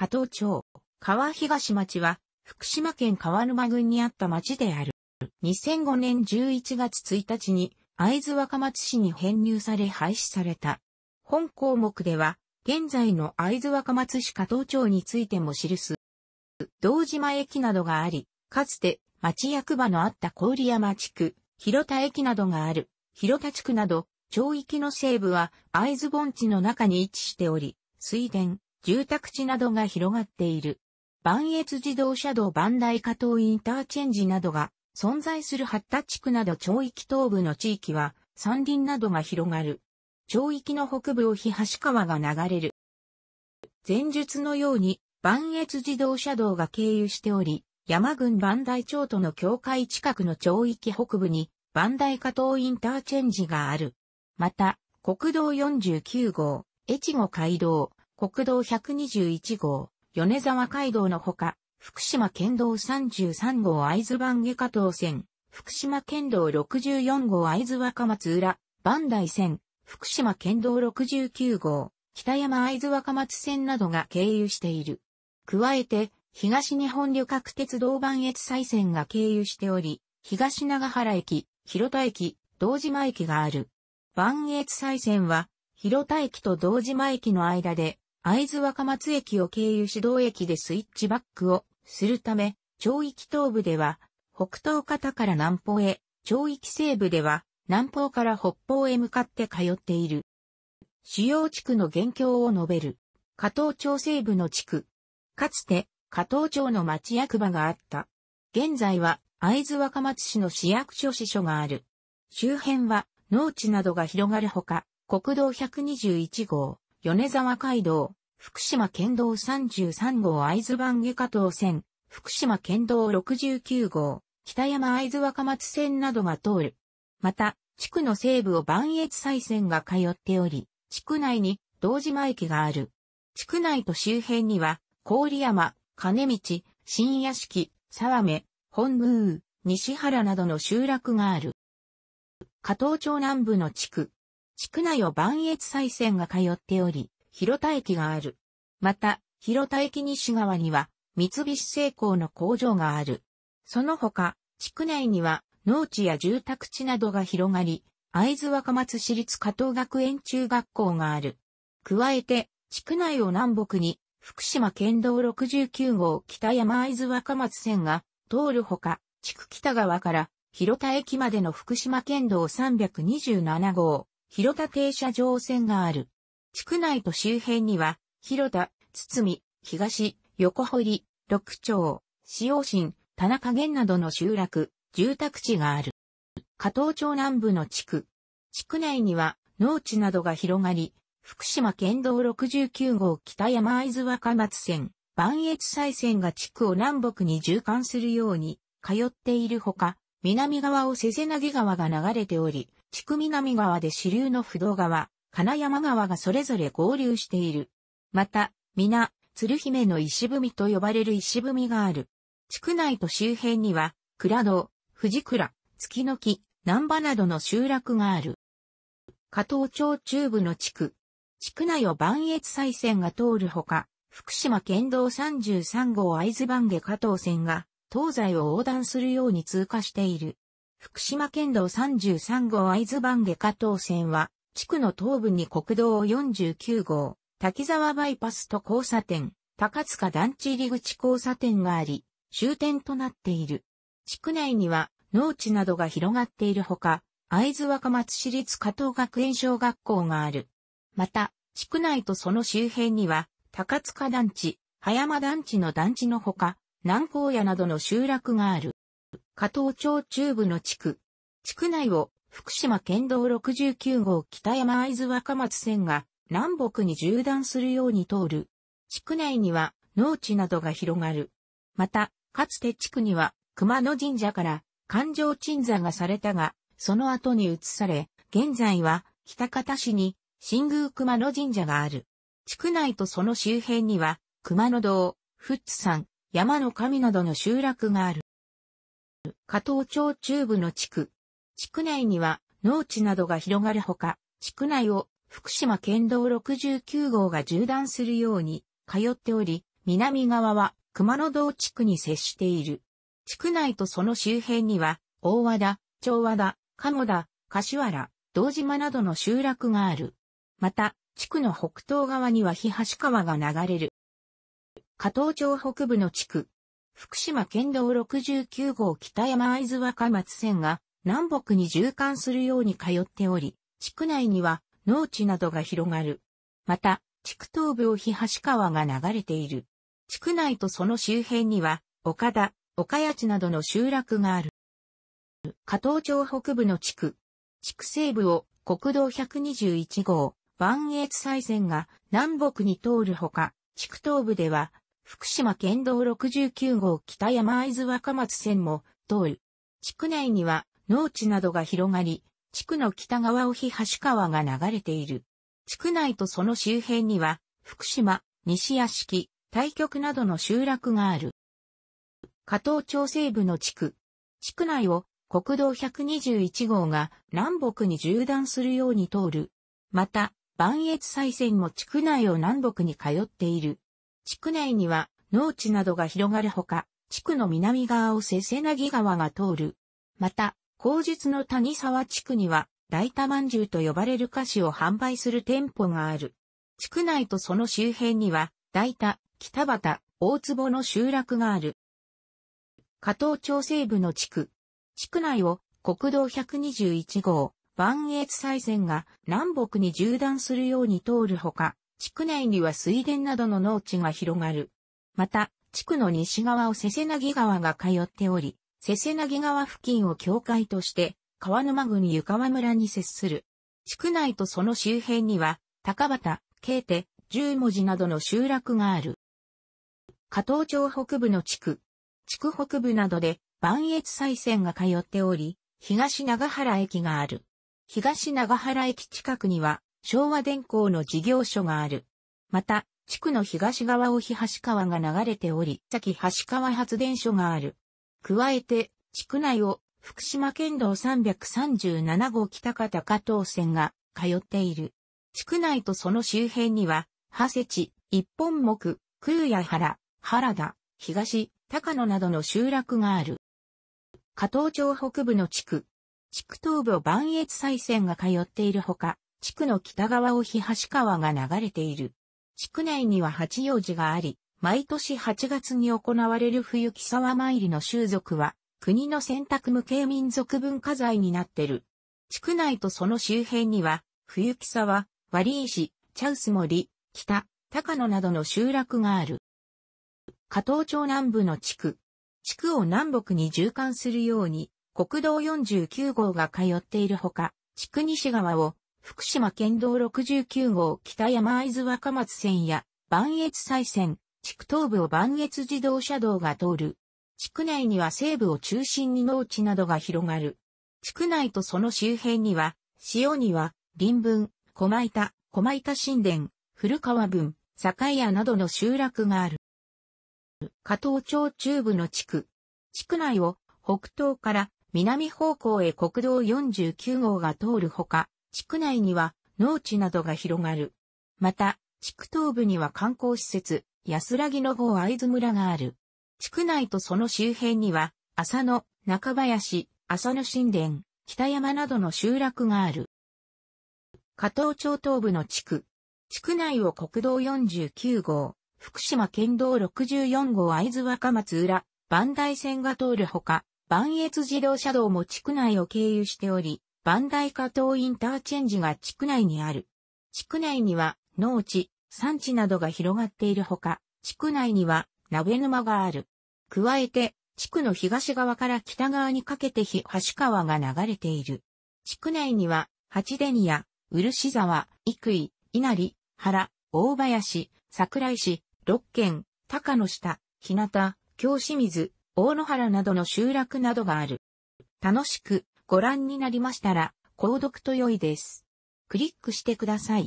加藤町、川東町は、福島県川沼郡にあった町である。2005年11月1日に、会津若松市に編入され廃止された。本項目では、現在の会津若松市加藤町についても記す。道島駅などがあり、かつて町役場のあった郡山地区、広田駅などがある、広田地区など、町域の西部は会津盆地の中に位置しており、水田、住宅地などが広がっている。万越自動車道万代加藤インターチェンジなどが存在する八田地区など町域東部の地域は山林などが広がる。町域の北部を東川が流れる。前述のように、万越自動車道が経由しており、山郡万代町との境界近くの町域北部に、万代加藤インターチェンジがある。また、国道49号、越後街道、国道121号、米沢街道のほか、福島県道33号会津番下加東線、福島県道64号会津若松浦、磐梯線、福島県道69号、北山会津若松線などが経由している。加えて、東日本旅客鉄道磐越西線が経由しており、東長原駅、広田駅、道島駅がある。磐越西線は、広田駅と道島駅の間で、会津若松駅を経由指導駅でスイッチバックをするため、町域東部では、北東方から南方へ、町域西部では、南方から北方へ向かって通っている。主要地区の現況を述べる。加藤町西部の地区。かつて、加藤町の町役場があった。現在は、会津若松市の市役所支所がある。周辺は、農地などが広がるほか、国道121号、米沢街道、福島県道33号会津番下下藤線、福島県道69号、北山会津若松線などが通る。また、地区の西部を万越西線が通っており、地区内に道島駅がある。地区内と周辺には、郡山、金道、新屋敷、沢目、本宮、西原などの集落がある。加藤町南部の地区。地区内を万越西線が通っており、広田駅がある。また、広田駅西側には、三菱製鋼の工場がある。その他、地区内には、農地や住宅地などが広がり、会津若松市立加藤学園中学校がある。加えて、地区内を南北に、福島県道69号北山会津若松線が通るほか、地区北側から広田駅までの福島県道327号、広田停車場線がある。地区内と周辺には、広田、堤、東、横堀、六町、使用新、田中源などの集落、住宅地がある。加藤町南部の地区。地区内には農地などが広がり、福島県道69号北山会津若松線、万越西線が地区を南北に縦貫するように通っているほか、南側をせせなぎ川が流れており、地区南側で支流の不動川、金山川がそれぞれ合流している。また、皆、鶴姫の石踏みと呼ばれる石踏みがある。地区内と周辺には、倉堂、藤倉、月の木、南波などの集落がある。加藤町中部の地区。地区内を万越再線が通るほか、福島県道33号合津番下加藤線が、東西を横断するように通過している。福島県道33号合津番下加藤線は、地区の東部に国道49号、滝沢バイパスと交差点、高塚団地入口交差点があり、終点となっている。地区内には農地などが広がっているほか、会津若松市立加藤学園小学校がある。また、地区内とその周辺には、高塚団地、葉山団地の団地のほか、南高屋などの集落がある。加藤町中部の地区。地区内を福島県道69号北山合津若松線が南北に縦断するように通る。地区内には農地などが広がる。また、かつて地区には熊野神社から環状鎮座がされたが、その後に移され、現在は北方市に新宮熊野神社がある。地区内とその周辺には熊野道、富津山、山の神などの集落がある。加藤町中部の地区、地区内には農地などが広がるほか、地区内を福島県道69号が縦断するように通っており、南側は熊野道地区に接している。地区内とその周辺には、大和田、長和田、鴨田、柏原、道島などの集落がある。また、地区の北東側には日橋川が流れる。加藤町北部の地区。福島県道69号北山会津若松線が南北に縦貫するように通っており、地区内には農地などが広がる。また、地区東部を東川が流れている。地区内とその周辺には、岡田、岡谷地などの集落がある。加藤町北部の地区。地区西部を国道121号、万越西線が南北に通るほか、地区東部では、福島県道69号北山会津若松線も通る。地区内には農地などが広がり、地区の北側を東川が流れている。地区内とその周辺には、福島、西屋敷、大局などの集落がある。加藤町西部の地区。地区内を国道121号が南北に縦断するように通る。また、万越再線も地区内を南北に通っている。地区内には農地などが広がるほか、地区の南側を瀬瀬なぎ川が通る。また、後日の谷沢地区には、大田まんじゅうと呼ばれる菓子を販売する店舗がある。地区内とその周辺には、大田、北畑、大坪の集落がある。加藤町西部の地区。地区内を国道121号、万越西線が南北に縦断するように通るほか、地区内には水田などの農地が広がる。また、地区の西側をせせなぎ川が通っており、瀬瀬なぎ川付近を境界として、川沼郡湯川村に接する。地区内とその周辺には、高畑、慶手、十文字などの集落がある。加藤町北部の地区、地区北部などで、万越再線が通っており、東長原駅がある。東長原駅近くには、昭和電工の事業所がある。また、地区の東側を東川が流れており、先橋川発電所がある。加えて、地区内を福島県道337号北方加藤線が通っている。地区内とその周辺には、ハセチ、一本木、空谷原、原田、東、高野などの集落がある。加藤町北部の地区、地区東部を磐越西線が通っているほか、地区の北側を東川が流れている。地区内には八王子があり、毎年8月に行われる冬木沢参りの習俗は、国の選択無形民族文化財になってる。地区内とその周辺には、冬木沢、割石、茶臼森、北、高野などの集落がある。加藤町南部の地区。地区を南北に縦貫するように、国道49号が通っているほか、地区西側を、福島県道69号北山会津若松線や、万越西線、地区東部を磐越自動車道が通る。地区内には西部を中心に農地などが広がる。地区内とその周辺には、塩は、林文、駒板、駒板神殿、古川文、酒屋などの集落がある。加藤町中部の地区。地区内を北東から南方向へ国道49号が通るほか、地区内には農地などが広がる。また、地区東部には観光施設、安らぎの郷会津村がある。地区内とその周辺には、浅野、中林、浅野神殿、北山などの集落がある。加藤町東部の地区。地区内を国道49号、福島県道64号会津若松浦、磐梯線が通るほか、磐越自動車道も地区内を経由しており、磐梯加藤インターチェンジが地区内にある。地区内には農地、産地などが広がっているほか、地区内には鍋沼がある。加えて、地区の東側から北側にかけて日橋川が流れている。地区内には、八田屋、漆沢、幾井、稲荷、原、大林、桜井市、六軒、高野下、日向、京清水、大野原などの集落などがある。楽しくご覧になりましたら、購読と良いです。クリックしてください。